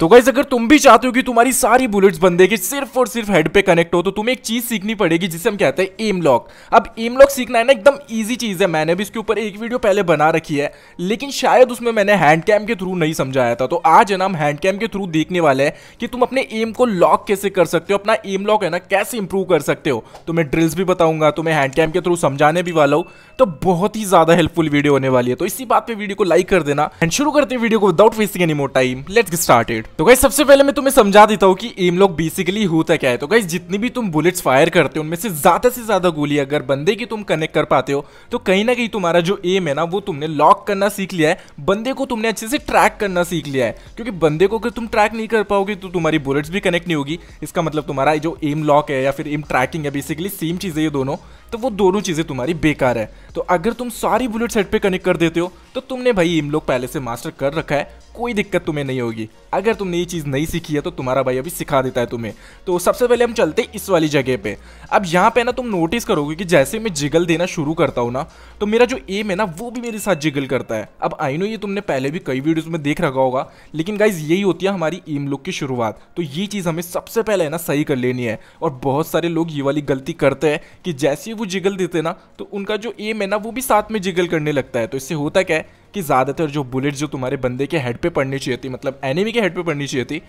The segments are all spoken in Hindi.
तो गाइज अगर तुम भी चाहते हो कि तुम्हारी सारी बुलेट्स बंदे की सिर्फ और सिर्फ हेड पे कनेक्ट हो तो तुम्हें एक चीज सीखनी पड़ेगी जिसे हम कहते हैं एम लॉक अब एम लॉक सीखना है ना एकदम ईजी चीज है मैंने भी इसके ऊपर एक वीडियो पहले बना रखी है लेकिन शायद उसमें मैंने हैंड कैम के थ्रू नहीं समझाया था तो आज है ना हम हैंड कैम के थ्रू देखने वाले हैं कि तुम अपने एम को लॉक कैसे कर सकते हो अपना एम लॉक है ना कैसे इंप्रूव कर सकते हो तुम्हें तो ड्रिल्स भी बताऊंगा तुम्हें हैंड कैम के थ्रू समझाने भी वाला हूँ तो बहुत ही ज्यादा हेल्पफुल वीडियो होने वाली है तो इसी बात पर वीडियो को लाइक कर देना एंड शुरू करते हैं वीडियो को without wasting any more time let's start started तो गाइस सबसे पहले मैं तुम्हें समझा देता हूँ कि एम लॉक बेसिकली होता क्या है तो गाइस जितनी भी तुम बुलेट्स फायर करते हो उनमें से ज्यादा से ज्यादा गोली अगर बंदे की तुम कनेक्ट कर पाते हो तो कहीं ना कहीं तुम्हारा जो एम है ना वो तुमने लॉक करना सीख लिया है बंदे को तुमने अच्छे से ट्रैक करना सीख लिया है क्योंकि बंदे को अगर तुम ट्रैक नहीं कर पाओगे तो तुम्हारी बुलेट्स भी कनेक्ट नहीं होगी इसका मतलब तुम्हारा जो एम लॉक है या फिर एम ट्रैकिंग है बेसिकली सेम चीज़ है ये दोनों तो वो दोनों चीज़ें तुम्हारी बेकार है तो अगर तुम सारी बुलेट सेट पे कनेक्ट कर देते हो तो तुमने भाई एम लॉक पहले से मास्टर कर रखा है कोई दिक्कत तुम्हें नहीं होगी अगर तुमने ये चीज़ नहीं सीखी है तो तुम्हारा भाई अभी सिखा देता है तुम्हें तो सबसे पहले हम चलते इस वाली जगह पे अब यहाँ पे ना तुम नोटिस करोगे कि जैसे मैं जिगल देना शुरू करता हूँ ना तो मेरा जो एम है ना वो भी मेरे साथ जिगल करता है अब आई नो ये तुमने पहले भी कई वीडियोज़ में देख रखा होगा लेकिन गाइज यही होती है हमारी एम लुक की शुरुआत तो ये चीज़ हमें सबसे पहले है ना सही कर लेनी है और बहुत सारे लोग ये वाली गलती करते हैं कि जैसे ही वो जिगल देते ना तो उनका जो एम है ना वो भी साथ में जिगल करने लगता है तो इससे होता क्या है कि ज़्यादातर जो बुलेट्स जो तुम्हारे बंदे के हेड पे पड़नी चाहिए थी मतलब एनिमी के हेड पे पड़नी चाहिए थी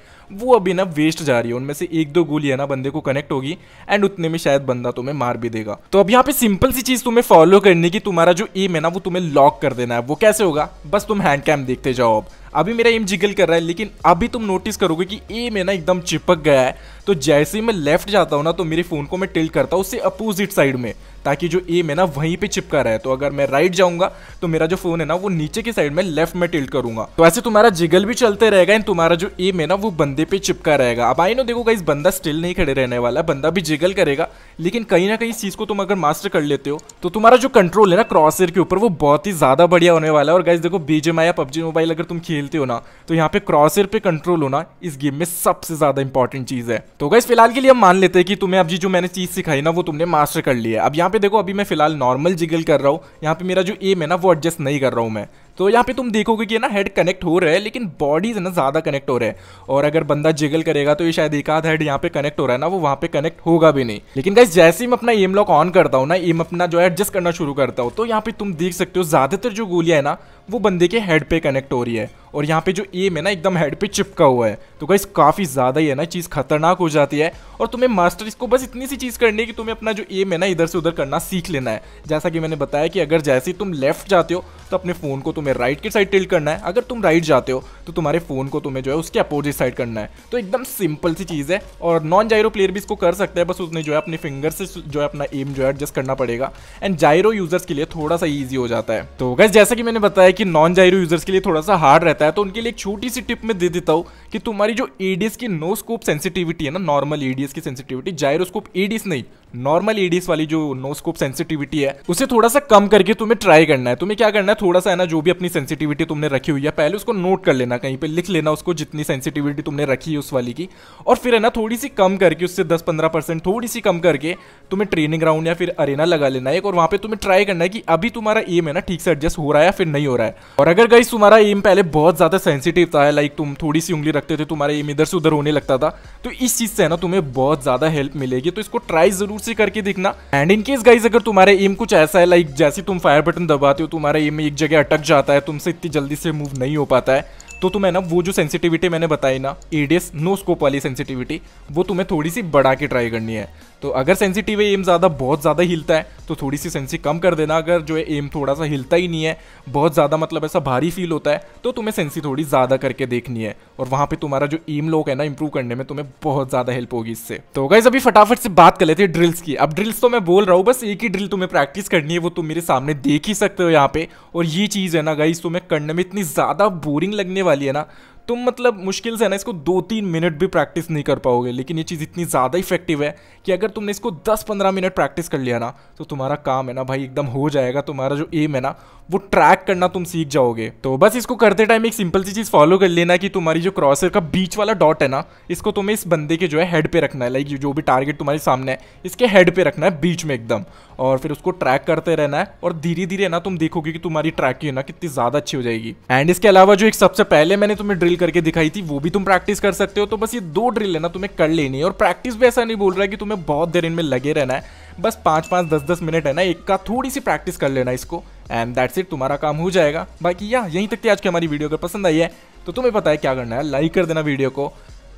वो अभी ना वेस्ट जा रही है उनमें से एक दो गोली है ना बंदे को कनेक्ट होगी एंड उतने में शायद बंदा तुम्हें मार भी देगा तो अब यहाँ पे सिंपल सी चीज़ तुम्हें फॉलो करनी की तुम्हारा जो एम है ना वो तुम्हें लॉक कर देना है वो कैसे होगा बस तुम हैंड कैम देखते जाओ अब अभी मेरा एम जिगल कर रहा है लेकिन अभी तुम नोटिस करोगे कि एम है ना एकदम चिपक गया है तो जैसे ही मैं लेफ्ट जाता हूँ ना तो मेरे फ़ोन को मैं टिल्ट करता हूँ उससे अपोजिट साइड में ताकि जो एम है ना वहीं पे चिपका है तो अगर मैं राइट जाऊंगा तो मेरा जो फोन है ना वो नीचे की साइड में लेफ्ट में टिल्ट करूंगा तो ऐसे तुम्हारा जिगल भी चलते रहेगा एंड तुम्हारा जो एम है ना वो बंदे पे चिपका रहेगा अब आई नो देखो गाइस बंदा स्टिल नहीं खड़े रहने वाला बंदा भी जिगल करेगा लेकिन कहीं ना कहीं इस चीज को तुम अगर मास्टर कर लेते हो तो तुम्हारा जो कंट्रोल है ना क्रॉसर के ऊपर वो बहुत ही ज्यादा बढ़िया होने वाला है और गाइस देखो बीजेम या पबजी मोबाइल अगर तुम खेल खेलते हो ना तो यहाँ पे क्रॉसर पे कंट्रोल होना इस गेम में सबसे ज्यादा इंपॉर्टेंट चीज है तो गई फिलहाल के लिए हम मान लेते हैं कि तुम्हें अभी जो मैंने चीज सिखाई ना वो तुमने मास्टर कर लिया अब यहाँ पे देखो अभी मैं फिलहाल नॉर्मल जिगल कर रहा हूँ यहाँ पे मेरा जो एम है ना वो एडजस्ट नहीं कर रहा हूँ मैं तो यहाँ पे तुम देखोगे कि ना हेड कनेक्ट हो रहा है लेकिन बॉडीज ना ज़्यादा कनेक्ट हो रहा है और अगर बंदा जिगल करेगा तो ये शायद एक आध हेड यहाँ पे कनेक्ट हो रहा है ना वो वहाँ पे कनेक्ट होगा भी नहीं लेकिन गाइज जैसे ही मैं अपना एम लॉक ऑन करता हूँ ना एम अपना जो है एडजस्ट करना शुरू करता हूँ तो यहाँ पे तुम देख सकते हो ज़्यादातर जो गोलियाँ है ना वो बंदे के हेड पे कनेक्ट हो रही है और यहाँ पे जो एम है ना एकदम हेड पे चिपका हुआ है तो गाइस काफ़ी ज़्यादा ही है ना चीज़ खतरनाक हो जाती है और तुम्हें मास्टर इसको बस इतनी सी चीज़ करनी है कि तुम्हें अपना जो एम है ना इधर से उधर करना सीख लेना है जैसा कि मैंने बताया कि अगर जैसे ही तुम लेफ्ट जाते हो तो अपने फ़ोन को तुम्हें राइट की साइड टिल्ट करना है अगर तुम राइट जाते हो तो तुम्हारे फ़ोन को तुम्हें जो है उसके अपोजिट साइड करना है तो एकदम सिंपल सी चीज़ है और नॉन जायरो प्लेयर भी इसको कर सकते हैं बस उसने जो है अपने फिंगर से जो है अपना एम जो है एडजस्ट करना पड़ेगा एंड जायरो यूज़र्स के लिए थोड़ा सा ईजी हो जाता है तो गैस जैसा कि मैंने बताया कि नॉन जायरो यूज़र्स के लिए थोड़ा सा हार्ड रहता है तो उनके लिए एक छोटी सी टिप मैं दे देता हूँ कि तुम्हारे हमारी जो ईडीएस e की नो स्कोप सेंसिटिविटी है ना नॉर्मल ईडीएस e की सेंसिटिविटी जायरोस्कोप ईडीएस नहीं नॉर्मल ईडीस e वाली जो नोस्कोप सेंसिटिविटी है उसे थोड़ा सा कम करके तुम्हें ट्राई करना है तुम्हें क्या करना है थोड़ा सा है ना जो भी अपनी सेंसिटिविटी तुमने रखी हुई है पहले उसको नोट कर लेना कहीं पे लिख लेना उसको जितनी सेंसिटिविटी तुमने रखी है उस वाली की और फिर है ना थोड़ी सी कम करके उससे दस पंद्रह परसेंट थोड़ी सी कम करके तुम्हें ट्रेनिंग राउंड या फिर अरेना लगा लेना है और वहां पर तुम्हें ट्राई करना है कि अभी तुम्हारा एम है ना ठीक से एडजस्ट हो रहा है या फिर नहीं हो रहा है और अगर गई तुम्हारा एम पहले बहुत ज़्यादा सेंसिटिव था लाइक तुम थोड़ी सी उंगली रखते थे तुम्हारा एम इधर से उधर होने लगता था तो इस चीज़ से है ना तुम्हें बहुत ज़्यादा हेल्प मिलेगी तो इसको ट्राई ज़रूर से करके देखना एंड केस गाइज अगर तुम्हारा एम कुछ ऐसा है लाइक जैसे तुम फायर बटन दबाते हो तुम्हारा एम एक जगह अटक जाता है तुमसे इतनी जल्दी से मूव नहीं हो पाता है तो तुम्हें ना वो जो सेंसिटिविटी मैंने बताई ना एडीएस नो स्कोप वाली सेंसिटिविटी वो तुम्हें थोड़ी सी बढ़ा के ट्राई करनी है तो अगर सेंसिटिव है एम ज़्यादा बहुत ज़्यादा हिलता है तो थोड़ी सी सेंसी कम कर देना अगर जो है एम थोड़ा सा हिलता ही नहीं है बहुत ज़्यादा मतलब ऐसा भारी फील होता है तो तुम्हें सेंसी थोड़ी ज़्यादा करके देखनी है और वहाँ पे तुम्हारा जो एम लोक है ना इंप्रूव करने में तुम्हें बहुत ज़्यादा हेल्प होगी इससे तो गाइज अभी फटाफट से बात कर लेते हैं ड्रिल्स की अब ड्रिल्स तो मैं बोल रहा हूँ बस एक ही ड्रिल तुम्हें प्रैक्टिस करनी है वो तुम मेरे सामने देख ही सकते हो यहाँ पे और ये चीज़ है ना गाइज तुम्हें करने में इतनी ज़्यादा बोरिंग लगने वाली है ना तुम मतलब मुश्किल से है ना इसको दो तीन मिनट भी प्रैक्टिस नहीं कर पाओगे लेकिन ये चीज़ इतनी ज़्यादा इफेक्टिव है कि अगर तुमने इसको 10-15 मिनट प्रैक्टिस कर लिया ना तो तुम्हारा काम है ना भाई एकदम हो जाएगा तुम्हारा जो एम है ना वो ट्रैक करना तुम सीख जाओगे तो बस इसको करते टाइम एक सिंपल सी चीज़ फॉलो कर लेना कि तुम्हारी जो क्रॉसर का बीच वाला डॉट है ना इसको तुम्हें इस बंदे के जो है हेड पे रखना है लाइक जो भी टारगेट तुम्हारे सामने है इसके हेड पे रखना है बीच में एकदम और फिर उसको ट्रैक करते रहना है और धीरे धीरे ना तुम देखोगे कि तुम्हारी है ना कितनी ज्यादा अच्छी हो जाएगी एंड इसके अलावा जो एक सबसे पहले मैंने तुम्हें ड्रिल करके दिखाई थी वो भी तुम प्रैक्टिस कर सकते हो तो बस ये दो ड्रिल है ना तुम्हें कर लेनी है और प्रैक्टिस भी ऐसा नहीं बोल रहा है कि तुम्हें बहुत देर इनमें लगे रहना है बस पाँच पाँच दस दस मिनट है ना एक का थोड़ी सी प्रैक्टिस कर लेना इसको एंड दैट्स इट तुम्हारा काम हो जाएगा बाकी या यहीं तक की आज की हमारी वीडियो अगर पसंद आई है तो तुम्हें पता है क्या करना है लाइक कर देना वीडियो को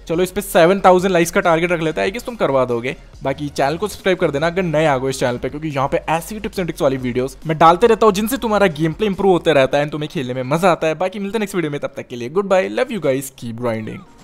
चलो इस पर सेवन थाउजेंड लाइक्स का टारगेट रख लेते हैं आई गेस तुम करवा दोगे बाकी चैनल को सब्सक्राइब कर देना अगर नए आ गए इस चैनल पे क्योंकि यहाँ पे ऐसी टिप्स एंड टिक्स वाली वीडियोस मैं डालते रहता हूँ जिनसे तुम्हारा गेम प्ले इंप्रूव होता रहता है तुम्हें खेलने में मजा आता है बाकी मिलते नेक्स्ट वीडियो में तब तक के लिए good bye love you guys की ग्राइंडिंग